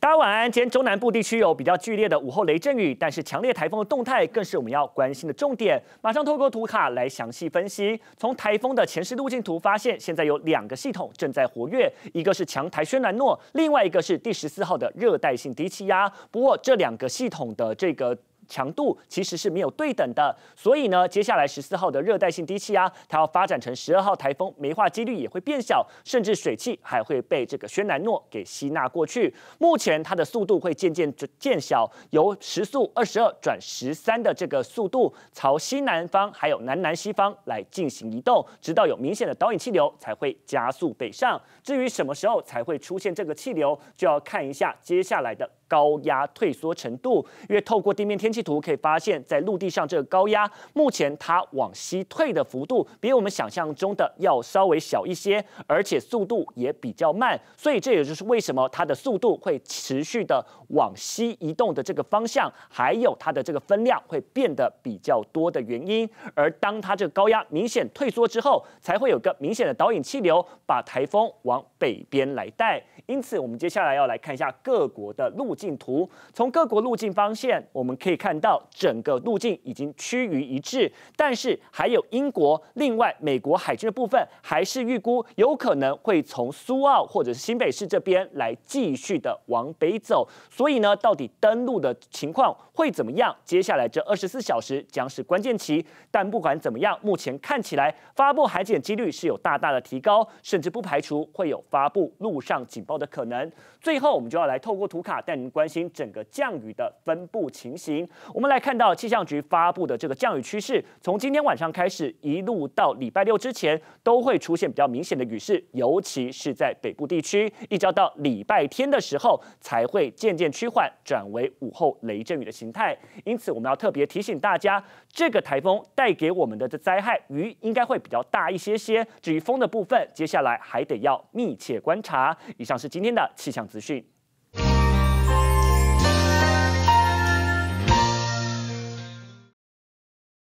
大家晚安。今天中南部地区有比较剧烈的午后雷阵雨，但是强烈台风的动态更是我们要关心的重点。马上透过图卡来详细分析。从台风的前世路径图发现，现在有两个系统正在活跃，一个是强台轩南诺，另外一个是第十四号的热带性低气压。不过这两个系统的这个。强度其实是没有对等的，所以呢，接下来十四号的热带性低气压，它要发展成十二号台风，梅化几率也会变小，甚至水汽还会被这个轩南诺给吸纳过去。目前它的速度会渐渐减小，由时速二十二转十三的这个速度，朝西南方还有南南西方来进行移动，直到有明显的导引气流才会加速北上。至于什么时候才会出现这个气流，就要看一下接下来的。高压退缩程度，因为透过地面天气图可以发现，在陆地上这个高压，目前它往西退的幅度比我们想象中的要稍微小一些，而且速度也比较慢，所以这也就是为什么它的速度会持续的往西移动的这个方向，还有它的这个分量会变得比较多的原因。而当它这个高压明显退缩之后，才会有个明显的导引气流把台风往北边来带。因此，我们接下来要来看一下各国的陆。进图，从各国路径方向，我们可以看到整个路径已经趋于一致，但是还有英国，另外美国海军的部分还是预估有可能会从苏澳或者是新北市这边来继续的往北走，所以呢，到底登陆的情况会怎么样？接下来这二十四小时将是关键期。但不管怎么样，目前看起来发布海警几率是有大大的提高，甚至不排除会有发布陆上警报的可能。最后，我们就要来透过图卡带您。关心整个降雨的分布情形。我们来看到气象局发布的这个降雨趋势，从今天晚上开始，一路到礼拜六之前，都会出现比较明显的雨势，尤其是在北部地区。一直到礼拜天的时候，才会渐渐趋缓，转为午后雷阵雨的形态。因此，我们要特别提醒大家，这个台风带给我们的这灾害，雨应该会比较大一些些。至于风的部分，接下来还得要密切观察。以上是今天的气象资讯。